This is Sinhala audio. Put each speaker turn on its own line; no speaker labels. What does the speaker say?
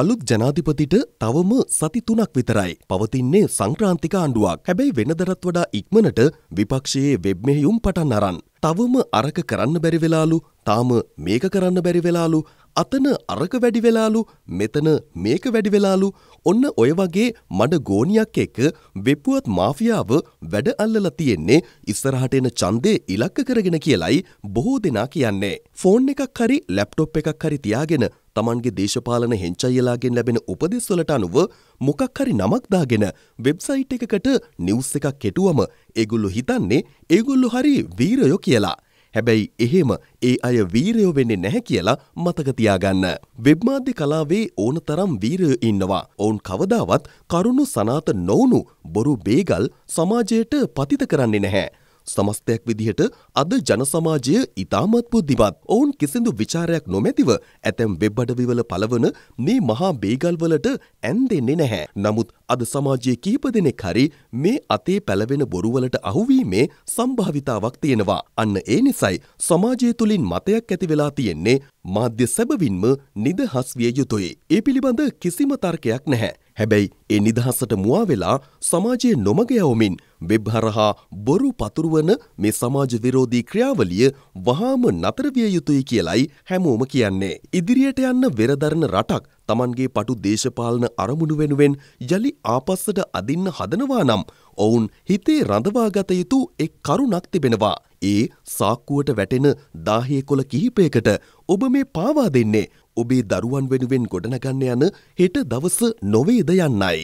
අලුත් ජනාධිපතිට තවම සති තුනක් විතරයි. පවතින්නේ සංක්‍රාන්තික ආණ්ඩුවක්. හැබැයි වෙනදටත් වඩා ඉක්මනට විපක්ෂයේ වෙබ් මෙහෙයුම් පටන් අරන්. තවම අරක කරන්න බැරි වෙලාලු, තාම මේක කරන්න බැරි වෙලාලු. අතන අරක වැඩිවෙලාලු මෙතන මේක වැඩිවෙලාලු ඔන්න ඔය වගේ මඩ ගෝනියක් එක්ක වෙපුවත් මාෆියාව වැඩ අල්ලලා තියෙන්නේ ඉස්සරහට එන ඡන්දේ ඉලක්ක කරගෙන කියලයි බොහෝ දෙනා කියන්නේ. ෆෝන් එකක් හරි ලැප්ටොප් එකක් හරි තියාගෙන තමන්ගේ දේශපාලන හෙංචයිලාගෙන් ලැබෙන උපදෙස් වලට අනුව මොකක් හරි නමක් දාගෙන වෙබ්සයිට් එකකට නිවුස් එකක් කෙටුවම ඒගොල්ලෝ හිතන්නේ ඒගොල්ලෝ හරි වීරයෝ කියලා. හැබැයි එහෙම ඒ අය වීරයෝ වෙන්නේ නැහැ කියලා මතක තියාගන්න. වෙබ් මාධ්‍ය කලාවේ ඕනතරම් වීරයෝ ඉන්නවා. ඔවුන් කවදාවත් කරුණු සනාත නොවුණු බොරු බේගල් සමාජයට පතිත කරන්නේ නැහැ. සමස්තයක් විදිහට අද ජන සමාජය ඉතාමත් බුද්ධිමත්. ඔවුන් කිසිදු ਵਿਚාරයක් නොමැතිව ඇතැම් වෙබ් අඩවිවල පළවන මේ මහා බේගල්වලට ඇන්දෙන්නේ නැහැ. නමුත් අද සමාජයේ කිහිප දෙනෙක් හරි මේ අතේ පැලවෙන බොරුවලට අහුවීමේ සම්භාවිතාවක් තියෙනවා. අන්න ඒ නිසයි සමාජය තුලින් මතයක් ඇති වෙලා තියෙන්නේ මාධ්‍ය සැබවින්ම නිදහස් විය යුතුයි. ඒ පිළිබඳ කිසිම තර්කයක් නැහැ. හැබැයි ඒ නිදහසට මුවා වෙලා සමාජයේ නොමග යවමින් වෙබ් හරහා බොරු පතුරවන මේ සමාජ විරෝධී ක්‍රියාවලිය වහාම නතර විය යුතුයි කියලයි හැමෝම කියන්නේ. ඉදිරියට යන්න වෙරදරන රටක් Tamanගේ පටු දේශපාලන අරමුණු වෙනුවෙන් යලි ආපස්සට අදින්න හදනවා නම් ඔවුන් හිතේ රඳවාගත යුතු එක් කරුණක් තිබෙනවා. ඒ සාක්කුවට වැටෙන දාහේ කොළ කිහිපයකට ඔබ මේ පාවා දෙන්නේ ඔබේ දරුවන් වෙනුවෙන් ගොඩනගන්න යන හෙට දවස නොවේද යන්නයි.